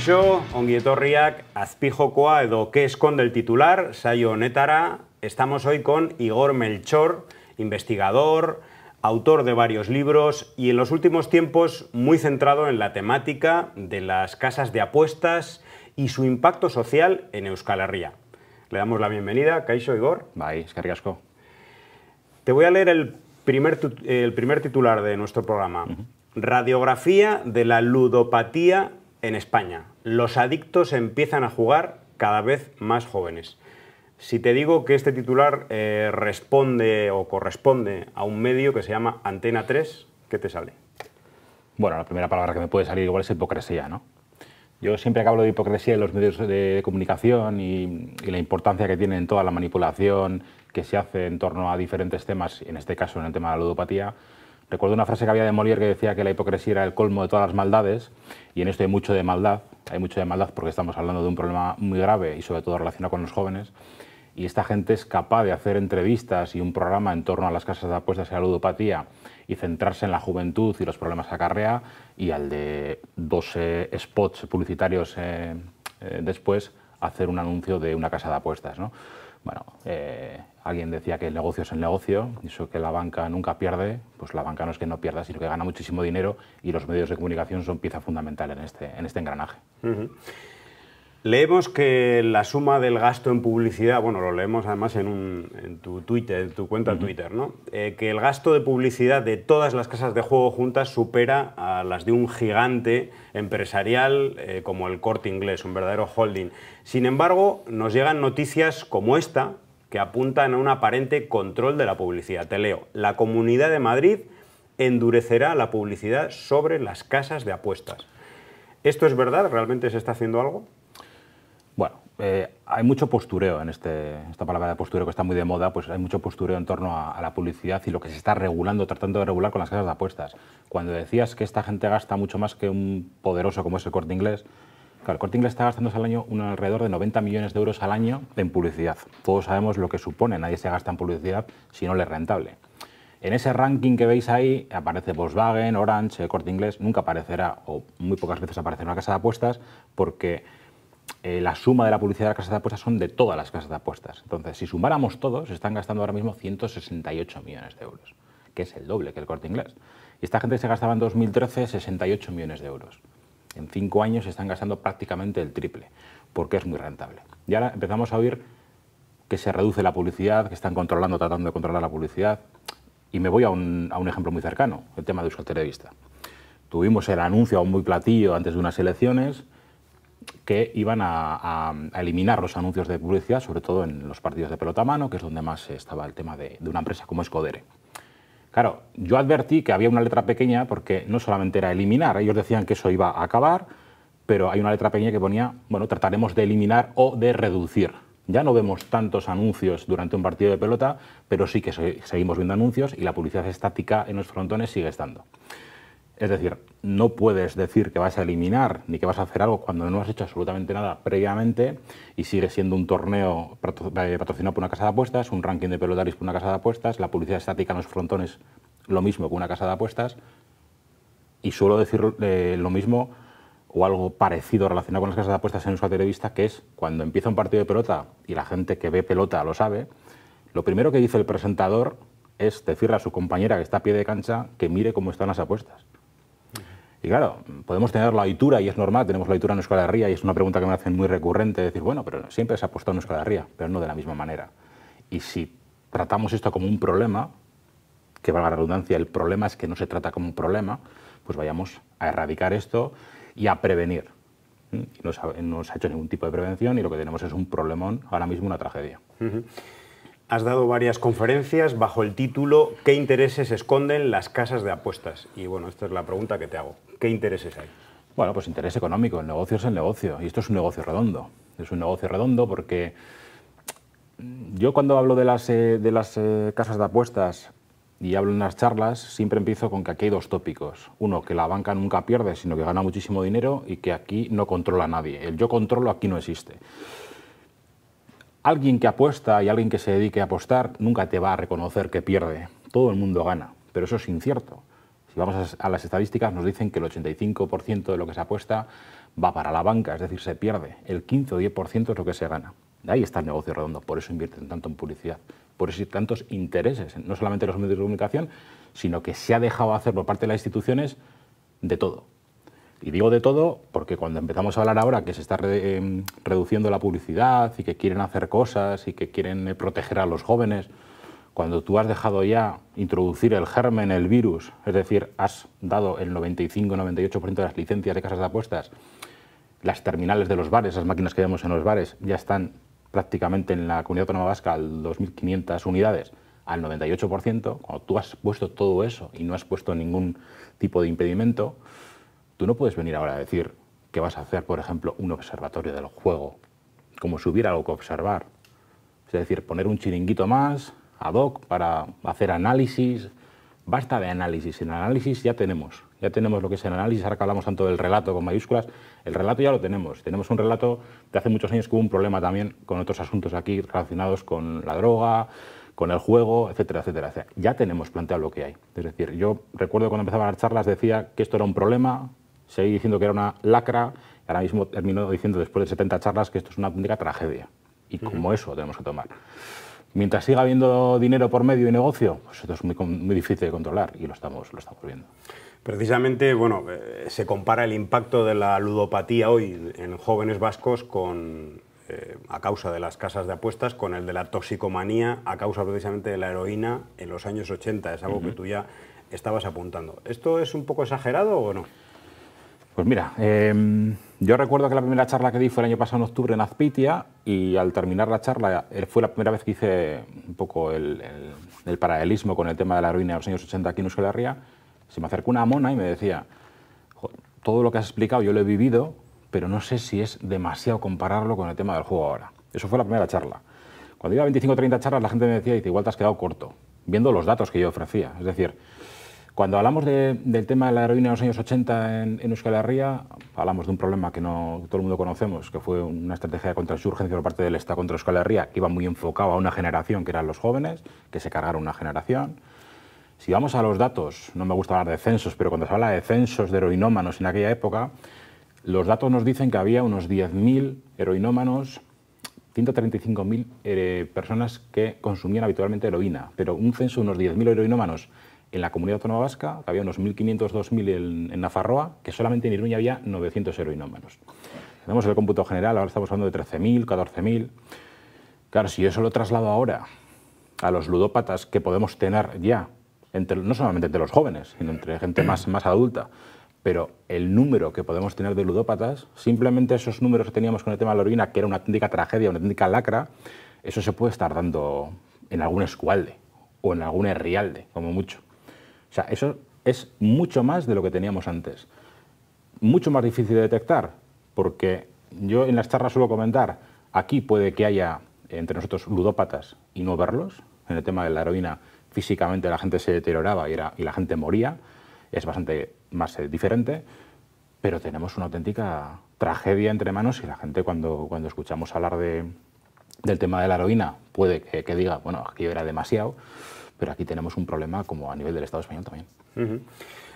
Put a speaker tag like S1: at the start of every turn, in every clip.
S1: Kaixo, ongi etorriak azpijokoa edo ¿Qué esconde el titular, saio Netara. estamos hoy con Igor Melchor, investigador, autor de varios libros y en los últimos tiempos muy centrado en la temática de las casas de apuestas y su impacto social en Euskal Herria. Le damos la bienvenida, Kaixo Igor. Bye, eskarrikasko. Te voy a leer el primer, el primer titular de nuestro programa. Radiografía de la ludopatía en España. Los adictos empiezan a jugar cada vez más jóvenes. Si te digo que este titular eh, responde o corresponde a un medio que se llama Antena 3, ¿qué te sale?
S2: Bueno, la primera palabra que me puede salir igual es hipocresía, ¿no? Yo siempre que hablo de hipocresía en los medios de comunicación y, la importancia que tienen en toda la manipulación que se hace en torno a diferentes temas, en este caso en el tema de la ludopatía, Recuerdo una frase que había de Molière que decía que la hipocresía era el colmo de todas las maldades, y en esto hay mucho de maldad, hay mucho de maldad porque estamos hablando de un problema muy grave y sobre todo relacionado con los jóvenes, y esta gente es capaz de hacer entrevistas y un programa en torno a las casas de apuestas y la ludopatía y centrarse en la juventud y los problemas que acarrea, y al de 12 spots publicitarios eh, eh, después hacer un anuncio de una casa de apuestas. Bueno, eh, alguien decía que el negocio es el negocio, eso que la banca nunca pierde, pues la banca no es que no pierda, sino que gana muchísimo dinero y los medios de comunicación son pieza fundamental en este, en este engranaje.
S1: Leemos que la suma del gasto en publicidad, bueno, lo leemos además en, tu Twitter, en tu cuenta Twitter, ¿no? Eh, que el gasto de publicidad de todas las casas de juego juntas supera a las de un gigante empresarial eh, como el Corte Inglés, un verdadero holding. Sin embargo, nos llegan noticias como esta que apuntan a un aparente control de la publicidad. Te leo, la Comunidad de Madrid endurecerá la publicidad sobre las casas de apuestas. ¿Esto es verdad? ¿Realmente se está haciendo algo?
S2: Bueno, eh, hay mucho postureo en este, esta palabra de postureo que está muy de moda, pues hay mucho postureo en torno a, la publicidad y lo que se está regulando, tratando de regular con las casas de apuestas. Cuando decías que esta gente gasta mucho más que un poderoso como es el corte inglés, claro, el corte inglés está gastando al año un, alrededor de 90 millones de euros al año en publicidad. Todos sabemos lo que supone, nadie se gasta en publicidad si no le es rentable. En ese ranking que veis ahí aparece Volkswagen, Orange, corte inglés, nunca aparecerá o muy pocas veces aparecerá una casa de apuestas porque eh, la suma de la publicidad de las casas de apuestas son de todas las casas de apuestas. Entonces, si sumáramos todos, están gastando ahora mismo 168 millones de euros, que es el doble que el corte inglés. Y esta gente se gastaba en 2013 68 millones de euros. En cinco años se están gastando prácticamente el triple, porque es muy rentable. Y ahora empezamos a oír que se reduce la publicidad, que están controlando, tratando de controlar la publicidad. Y me voy a un, a un ejemplo muy cercano, el tema de Euskal Televista. Tuvimos el anuncio a muy platillo antes de unas elecciones, que iban a, eliminar los anuncios de publicidad, sobre todo en los partidos de pelota a mano, que es donde más estaba el tema de, de una empresa como Escodere. Claro, yo advertí que había una letra pequeña porque no solamente era eliminar, ellos decían que eso iba a acabar, pero hay una letra pequeña que ponía, bueno, trataremos de eliminar o de reducir. Ya no vemos tantos anuncios durante un partido de pelota, pero sí que seguimos viendo anuncios y la publicidad estática en los frontones sigue estando. Es decir, no puedes decir que vas a eliminar ni que vas a hacer algo cuando no has hecho absolutamente nada previamente y sigue siendo un torneo eh, patrocinado por una casa de apuestas, un ranking de pelotaris por una casa de apuestas, la publicidad estática en los frontones lo mismo que una casa de apuestas. Y suelo decir eh, lo mismo o algo parecido relacionado con las casas de apuestas en su Televista, que es cuando empieza un partido de pelota y la gente que ve pelota lo sabe, lo primero que dice el presentador es decirle a su compañera que está a pie de cancha que mire cómo están las apuestas. Y claro, podemos tener la oitura, y es normal, tenemos la oitura en de y es una pregunta que me hacen muy recurrente, decir, bueno, pero siempre se ha apostado en de pero no de la misma manera. Y si tratamos esto como un problema, que valga la redundancia, el problema es que no se trata como un problema, pues vayamos a erradicar esto y a prevenir.
S1: no, se ha, hecho ningún tipo de prevención y lo que tenemos es un problemón, ahora mismo una tragedia. Has dado varias conferencias bajo el título ¿Qué intereses esconden las casas de apuestas? Y bueno, esta es la pregunta que te hago. ¿Qué intereses hay? Bueno, pues interés económico, el negocio
S2: es el negocio, y esto es un negocio redondo. Es un negocio redondo porque yo cuando hablo de las, eh, de las eh, casas de apuestas y hablo en las charlas, siempre empiezo con que aquí hay dos tópicos. Uno, que la banca nunca pierde, sino que gana muchísimo dinero y que aquí no controla nadie. El yo controlo aquí no existe. Alguien que apuesta y alguien que se dedique a apostar nunca te va a reconocer que pierde. Todo el mundo gana, pero eso es incierto. Si vamos a las estadísticas, nos dicen que el 85% de lo que se apuesta va para la banca, es decir, se pierde. El 15 o 10% es lo que se gana. De ahí está el negocio redondo, por eso invierten tanto en publicidad, por eso hay tantos intereses, no solamente los medios de comunicación, sino que se ha dejado hacer por parte de las instituciones de todo. Y digo de todo porque cuando empezamos a hablar ahora que se está em, reduciendo la publicidad y que quieren hacer cosas y que quieren eh, proteger a los jóvenes, cuando tú has dejado ya introducir el germen, el virus, es decir, has dado el 95-98% de las licencias de casas de apuestas, las terminales de los bares, las máquinas que vemos en los bares, ya están prácticamente en la comunidad autónoma vasca al 2.500 unidades, al 98%, cuando tú has puesto todo eso y no has puesto ningún tipo de impedimento, tú no puedes venir ahora a decir que vas a hacer, por ejemplo, un observatorio del juego, como si hubiera algo que observar. Es decir, poner un chiringuito más, ad hoc para hacer análisis. Basta de análisis. En análisis ya tenemos. Ya tenemos lo que es el análisis. Ahora que hablamos tanto del relato con mayúsculas, el relato ya lo tenemos. Tenemos un relato de hace muchos años que hubo un problema también con otros asuntos aquí relacionados con la droga, con el juego, etcétera, etcétera. ya tenemos planteado lo que hay. Es decir, yo recuerdo cuando empezaba las charlas decía que esto era un problema, seguí diciendo que era una lacra, y ahora mismo termino diciendo después de 70 charlas que esto es una auténtica tragedia. Y como eso tenemos que tomar. Mientras siga habiendo dinero por medio y negocio, pues esto es muy, difícil de controlar y lo estamos,
S1: viendo. Precisamente, bueno, eh, se compara el impacto de la ludopatía hoy en jóvenes vascos con, eh, a causa de las casas de apuestas, con el de la toxicomanía a causa precisamente de la heroína en los años 80. Es algo que tú ya estabas apuntando. ¿Esto es un poco exagerado o no?
S2: Pues mira, em, yo recuerdo que la primera charla que di fue el año pasado en octubre en Azpitia y al terminar la charla eh, fue la primera vez que hice un poco el, paralelismo con el tema de la ruina de los años 80 aquí en Euskal Ría, Se me acercó una mona y me decía, todo lo que has explicado yo lo he vivido, pero no sé si es demasiado compararlo con el tema del juego ahora. Eso fue la primera charla. Cuando iba a 25 o 30 charlas la gente me decía, dice, igual te has quedado corto, viendo los datos que yo ofrecía. Es decir, cuando hablamos del tema de la heroína en los años 80 en, Euskal Herria, hablamos de un problema que no todo el mundo conocemos, que fue una estrategia de contrainsurgencia por parte del Estado contra Euskal Herria, que iba muy enfocado a una generación, que eran los jóvenes, que se cargaron una generación. Si vamos a los datos, no me gusta hablar de censos, pero cuando se habla de censos de heroinómanos en aquella época, los datos nos dicen que había unos 10.000 heroinómanos, 135.000 eh, personas que consumían habitualmente heroína, pero un censo de unos 10.000 heroinómanos en la comunidad autónoma vasca había unos 1.500, 2.000 en, Nafarroa, que solamente en Iruña había 900 heroinómanos. Tenemos el cómputo general, ahora estamos hablando de 13.000, 14.000. Claro, si eso lo traslado ahora a los ludópatas que podemos tener ya, no solamente entre los jóvenes, sino entre gente más, más adulta, pero el número que podemos tener de ludópatas, simplemente esos números que teníamos con el tema de la heroína, que era una auténtica tragedia, una auténtica lacra, eso se puede estar dando en algún escualde o en algún herrialde, como mucho. O sea, eso es mucho más de lo que teníamos antes. Mucho más difícil de detectar, porque yo en las charlas suelo comentar, aquí puede que haya entre nosotros ludópatas y no verlos. En el tema de la heroína, físicamente la gente se deterioraba y, la gente moría. Es bastante más eh, diferente, pero tenemos una auténtica tragedia entre manos y la gente cuando, cuando escuchamos hablar del tema de la heroína puede que,
S1: que diga, bueno, aquí era
S2: demasiado pero aquí tenemos un problema como a nivel del Estado español también.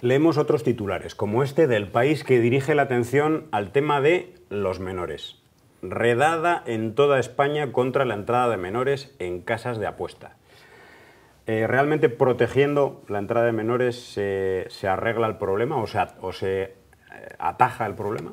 S1: Leemos otros titulares, como este del país que dirige la atención al tema de los menores. Redada en toda España contra la entrada de menores en casas de apuesta. Eh, ¿Realmente protegiendo la entrada de menores se arregla el problema o o se eh, ataja el problema?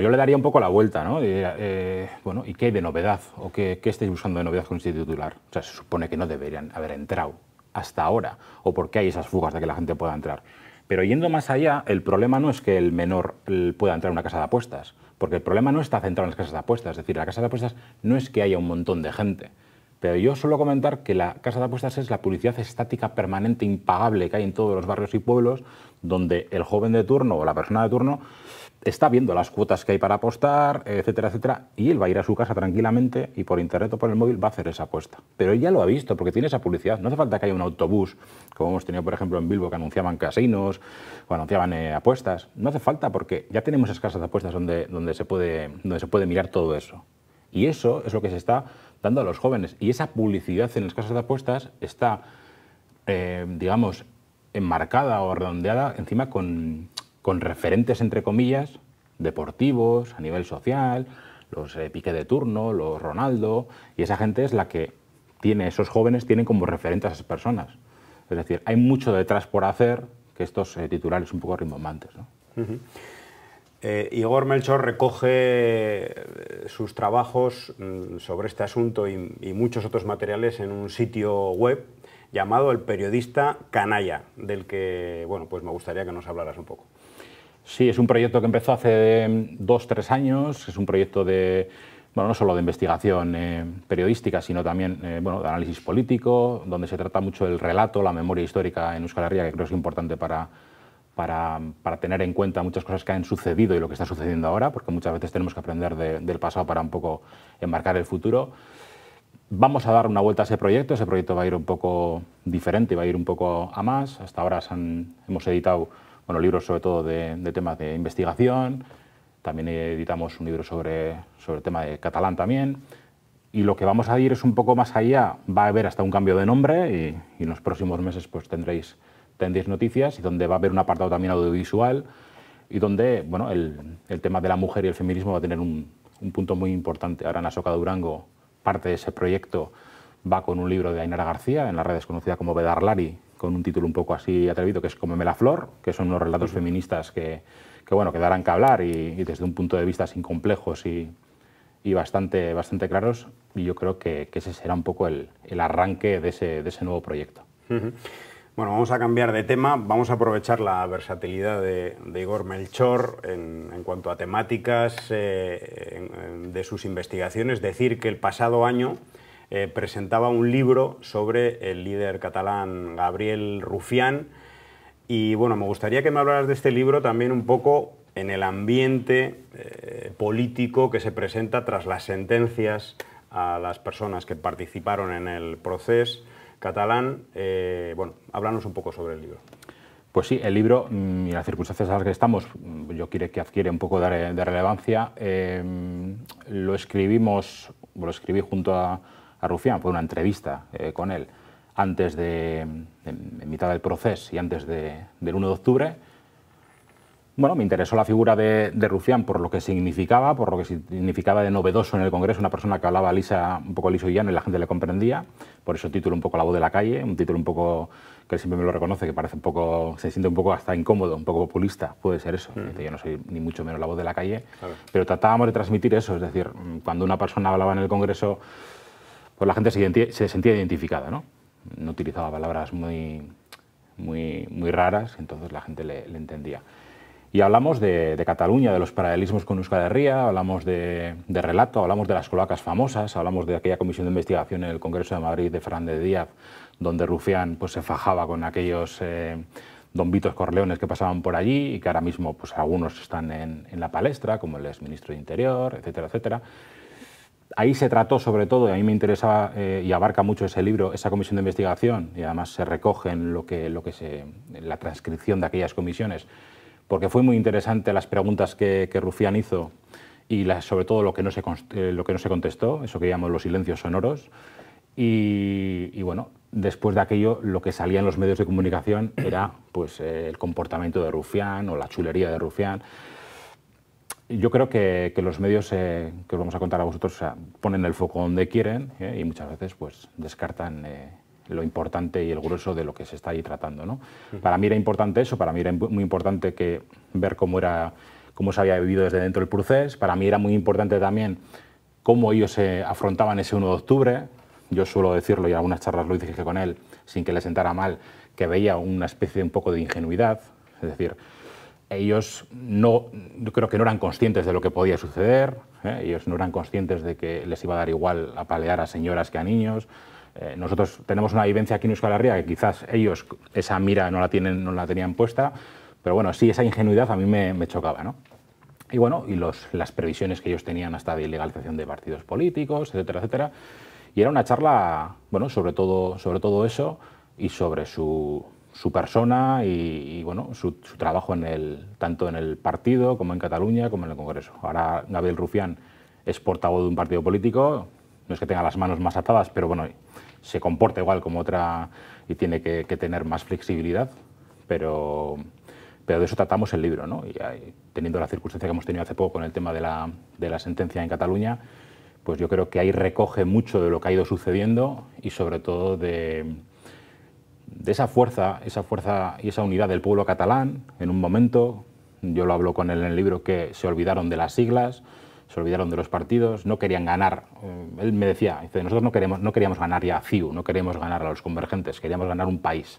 S2: yo le daría un poco la vuelta, ¿no? Eh, bueno, ¿y qué hay de novedad? ¿O qué, estáis buscando de novedad con este titular? O sea, se supone que no deberían haber entrado hasta ahora, o por qué hay esas fugas de que la gente pueda entrar. Pero yendo más allá, el problema no es que el menor pueda entrar en una casa de apuestas, porque el problema no está centrado en las casas de apuestas, es decir, la casa de apuestas no es que haya un montón de gente. Pero yo suelo comentar que la casa de apuestas es la publicidad estática permanente impagable que hay en todos los barrios y pueblos donde el joven de turno o la persona de turno está viendo las cuotas que hay para apostar, etcétera, etcétera, y él va a ir a su casa tranquilamente y por internet o por el móvil va a hacer esa apuesta. Pero él ya lo ha visto porque tiene esa publicidad. No hace falta que haya un autobús, como hemos tenido, por ejemplo, en Bilbo, que anunciaban casinos o anunciaban eh, apuestas. No hace falta porque ya tenemos esas casas de apuestas donde, donde, se puede, donde se puede mirar todo eso. Y eso es lo que se está dando a los jóvenes. Y esa publicidad en las casas de apuestas está, eh, digamos, enmarcada o redondeada encima con, con referentes, entre comillas, deportivos, a nivel social, los eh, Pique de turno, los Ronaldo, y esa gente es la que tiene, esos jóvenes tienen como referentes a esas personas. Es decir, hay mucho detrás por hacer que estos eh, titulares un poco rimbombantes. ¿no?
S1: Eh, Igor Melchor recoge sus trabajos mm, sobre este asunto y, y muchos otros materiales en un sitio web llamado El Periodista Canalla, del que bueno, pues me gustaría que nos hablaras un poco.
S2: Sí, es un proyecto que empezó hace em, dos, tres años, es un proyecto de, no solo de investigación eh, periodística, sino también eh, bueno, de análisis político, donde se trata mucho del relato, la memoria histórica en Euskal Herria, que creo que es importante para, para, tener en cuenta muchas cosas que han sucedido y lo que está sucediendo ahora, porque muchas veces tenemos que aprender del pasado para un poco enmarcar el futuro. Vamos a dar una vuelta a ese proyecto, ese proyecto va a ir un poco diferente, va a ir un poco a más. Hasta ahora hemos editado bueno, libros sobre todo de, temas de investigación, también editamos un libro sobre, sobre el tema de catalán también. Y lo que vamos a ir es un poco más allá, va a haber hasta un cambio de nombre y, en los próximos meses pues tendréis, tendréis noticias y donde va a haber un apartado también audiovisual y donde bueno, el, tema de la mujer y el feminismo va a tener un, punto muy importante. Ahora en la Soca Durango parte de ese proyecto va con un libro de Ainara García, en las redes conocida como Vedarlari, con un título un poco así atrevido, que es Comeme la flor, que son unos relatos feministas que, que, bueno, que darán que hablar y, desde un punto de vista sin complejos y, bastante, bastante claros. Y yo creo que, ese
S1: será un poco el, arranque de ese, nuevo proyecto. Bueno, vamos a cambiar de tema, vamos a aprovechar la versatilidad de, de Igor Melchor en, cuanto a temáticas eh, de sus investigaciones, decir que el pasado año eh, presentaba un libro sobre el líder catalán Gabriel Rufián. Y bueno, me gustaría que me hablaras de este libro también un poco en el ambiente eh, político que se presenta tras las sentencias a las personas que participaron en el proceso catalán. Eh, bueno, háblanos un poco sobre el libro.
S2: Pues sí, el libro mm, y las circunstancias en las que estamos, mm, yo quiero que adquiere un poco de, relevancia. Em, lo escribimos, lo escribí junto a, a Rufián, fue una entrevista eh, con él antes de, en, mitad del proceso y antes del 1 de octubre. Bueno, me interesó la figura de, Rufián por lo que significaba, por lo que significaba de novedoso en el Congreso, una persona que hablaba lisa, un poco liso y llano y la gente le comprendía, por eso título un poco La voz de la calle, un título un poco que él siempre me lo reconoce, que parece un poco, se siente un poco hasta incómodo, un poco populista, puede ser eso. Mm. Yo no soy ni mucho menos la voz de la calle, pero tratábamos de transmitir eso, es decir, mm, cuando una persona hablaba en el Congreso pues la gente se, sentía identificada, ¿no? No utilizaba palabras muy, muy, muy raras, entonces la gente le, entendía. Y hablamos de, Cataluña, de los paralelismos con Euskal Herria, hablamos de, relato, hablamos de las colacas famosas, hablamos de aquella comisión de investigación en el Congreso de Madrid de de Díaz, donde Rufián pues, se fajaba con aquellos eh, Corleones que pasaban por allí y que ahora mismo pues, algunos están en, en la palestra, como el exministro de Interior, etcétera, etcétera ahí se trató sobre todo, y a mí me interesaba eh, y abarca mucho ese libro, esa comisión de investigación, y además se recoge lo que, lo que se, la transcripción de aquellas comisiones, porque fue muy interesante las preguntas que, Rufián hizo y sobre todo lo que, no se, eh, lo que no se contestó, eso que llamamos los silencios sonoros. Y, bueno, después de aquello, lo que salía en los medios de comunicación era pues, eh, el comportamiento de Rufián o la chulería de Rufián yo creo que, los medios eh, que os vamos a contar a vosotros ponen el foco donde quieren eh, y muchas veces pues, descartan eh, lo importante y el grueso de lo que se está ahí tratando. ¿no? Para mí era importante eso, para mí era muy importante que ver cómo, era, cómo se había vivido desde dentro el proceso, para mí era muy importante también cómo ellos se afrontaban ese 1 de octubre. Yo suelo decirlo, y algunas charlas lo dije con él, sin que le sentara mal, que veía una especie un poco de ingenuidad, es decir, ellos no, yo creo que no eran conscientes de lo que podía suceder, ¿eh? ellos no eran conscientes de que les iba a dar igual apalear a señoras que a niños. Eh, nosotros tenemos una vivencia aquí en Euskal Herria que quizás ellos esa mira no la, tienen, no la tenían puesta, pero bueno, sí, esa ingenuidad a mí me, chocaba. ¿no? Y bueno, y los, las previsiones que ellos tenían hasta de ilegalización de partidos políticos, etcétera, etcétera. Y era una charla, bueno, sobre todo, sobre todo eso y sobre su su persona y, bueno, su, trabajo en el, tanto en el partido como en Cataluña como en el Congreso. Ahora Gabriel Rufián es portavoz de un partido político, no es que tenga las manos más atadas, pero bueno, se comporta igual como otra y tiene que, tener más flexibilidad, pero, pero de eso tratamos el libro, ¿no? Y teniendo la circunstancia que hemos tenido hace poco con el tema de la, de la sentencia en Cataluña, pues yo creo que ahí recoge mucho de lo que ha ido sucediendo y sobre todo de de esa fuerza, esa fuerza y esa unidad del pueblo catalán en un momento. Yo lo hablo con él en el libro que se olvidaron de las siglas, se olvidaron de los partidos, no querían ganar. Eh, él me decía, dice, nosotros no queremos, no queríamos ganar ya a CIU, no queríamos ganar a los convergentes, queríamos ganar un país.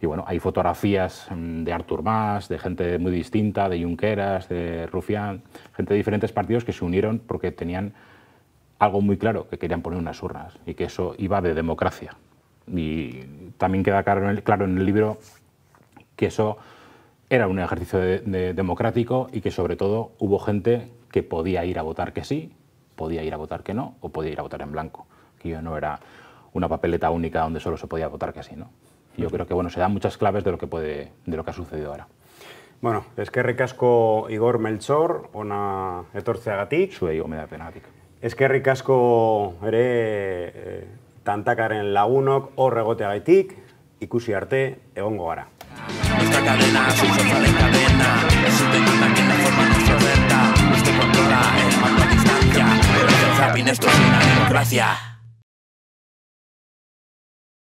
S2: Y bueno, hay fotografías mm, de Artur Mas, de gente muy distinta, de Junqueras, de Rufián, gente de diferentes partidos que se unieron porque tenían algo muy claro, que querían poner unas urnas y que eso iba de democracia. Y también queda claro en el, libro que eso era un ejercicio democrático y que sobre todo hubo gente que podía ir a votar que sí, podía ir a votar que no o podía ir a votar en blanco. Que no era una papeleta única donde solo se podía votar que sí, ¿no? Yo creo que bueno, se dan muchas claves de lo que puede
S1: de lo que ha sucedido ahora. Bueno, es que ricasco Igor Melchor me da pena Es que ricasco ere eh, tantakaren lagunok hor egoteagaitik, ikusi arte egongo gara. Nuestra cadena,